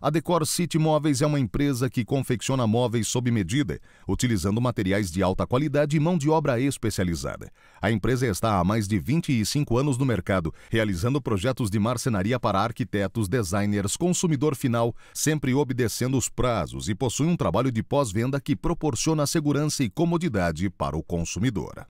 A Decor City Móveis é uma empresa que confecciona móveis sob medida, utilizando materiais de alta qualidade e mão de obra especializada. A empresa está há mais de 25 anos no mercado, realizando projetos de marcenaria para arquitetos, designers, consumidor final, sempre obedecendo os prazos e possui um trabalho de pós-venda que proporciona segurança e comodidade para o consumidor.